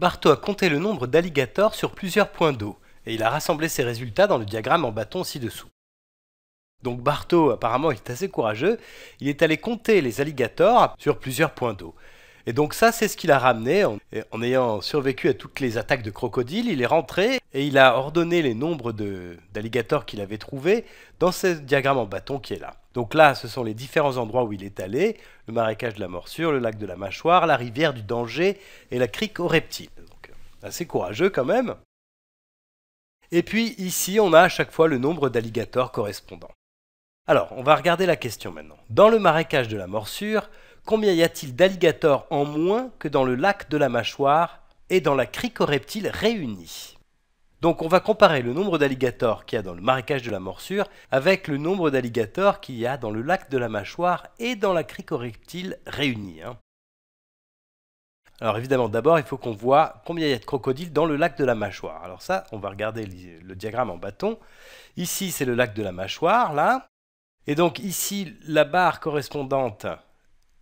Bartot a compté le nombre d'alligators sur plusieurs points d'eau, et il a rassemblé ses résultats dans le diagramme en bâton ci-dessous. Donc Bartot, apparemment est assez courageux, il est allé compter les alligators sur plusieurs points d'eau, et donc ça, c'est ce qu'il a ramené. En, ayant survécu à toutes les attaques de crocodiles, il est rentré et il a ordonné les nombres d'alligators qu'il avait trouvés dans ce diagramme en bâton qui est là. Donc là, ce sont les différents endroits où il est allé, le marécage de la morsure, le lac de la mâchoire, la rivière du danger et la crique aux reptiles. Donc, euh, assez courageux quand même. Et puis ici, on a à chaque fois le nombre d'alligators correspondant. Alors, on va regarder la question maintenant. Dans le marécage de la morsure, combien y a-t-il d'alligators en moins que dans le lac de la mâchoire et dans la cricoreptile réunie donc on va comparer le nombre d'alligators qu'il y a dans le marécage de la morsure avec le nombre d'alligators qu'il y a dans le lac de la mâchoire et dans la cricoreptile réunie. Hein. Alors évidemment, d'abord, il faut qu'on voit combien il y a de crocodiles dans le lac de la mâchoire. Alors ça, on va regarder le diagramme en bâton. Ici, c'est le lac de la mâchoire, là. Et donc ici, la barre correspondante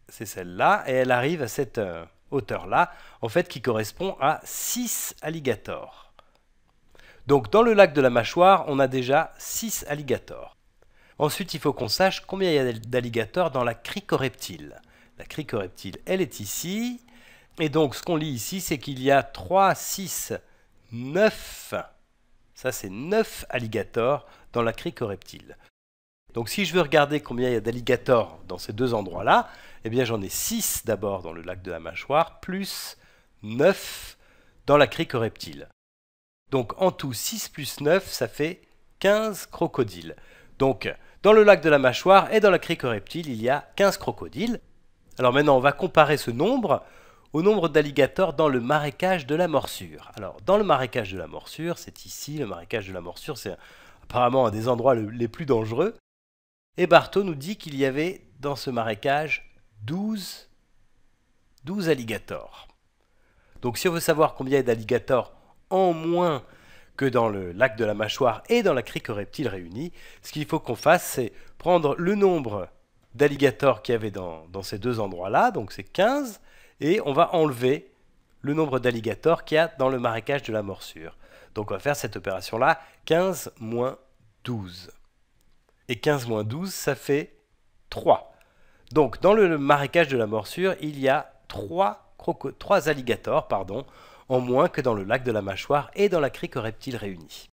c'est celle-là, et elle arrive à cette euh, hauteur-là, en fait qui correspond à 6 alligators. Donc dans le lac de la mâchoire, on a déjà 6 alligators. Ensuite, il faut qu'on sache combien il y a d'alligators dans la cricoreptile. La cricoreptile, elle est ici. Et donc, ce qu'on lit ici, c'est qu'il y a 3, 6, 9. Ça, c'est 9 alligators dans la cricoreptile. Donc, si je veux regarder combien il y a d'alligators dans ces deux endroits-là, eh bien, j'en ai 6 d'abord dans le lac de la mâchoire, plus 9 dans la crique Donc en tout, 6 plus 9, ça fait 15 crocodiles. Donc dans le lac de la mâchoire et dans la crique il y a 15 crocodiles. Alors maintenant, on va comparer ce nombre au nombre d'alligators dans le marécage de la morsure. Alors dans le marécage de la morsure, c'est ici, le marécage de la morsure, c'est apparemment un des endroits les plus dangereux. Et Barthaud nous dit qu'il y avait dans ce marécage 12, 12 alligators. Donc si on veut savoir combien il y a d'alligators en moins que dans le lac de la mâchoire et dans la crique reptile réunie, ce qu'il faut qu'on fasse, c'est prendre le nombre d'alligators qu'il y avait dans, dans ces deux endroits-là, donc c'est 15, et on va enlever le nombre d'alligators qu'il y a dans le marécage de la morsure. Donc on va faire cette opération-là, 15 moins 12. Et 15 moins 12, ça fait 3. Donc, dans le marécage de la morsure, il y a trois, alligators pardon, en moins que dans le lac de la mâchoire et dans la crique reptile réunie.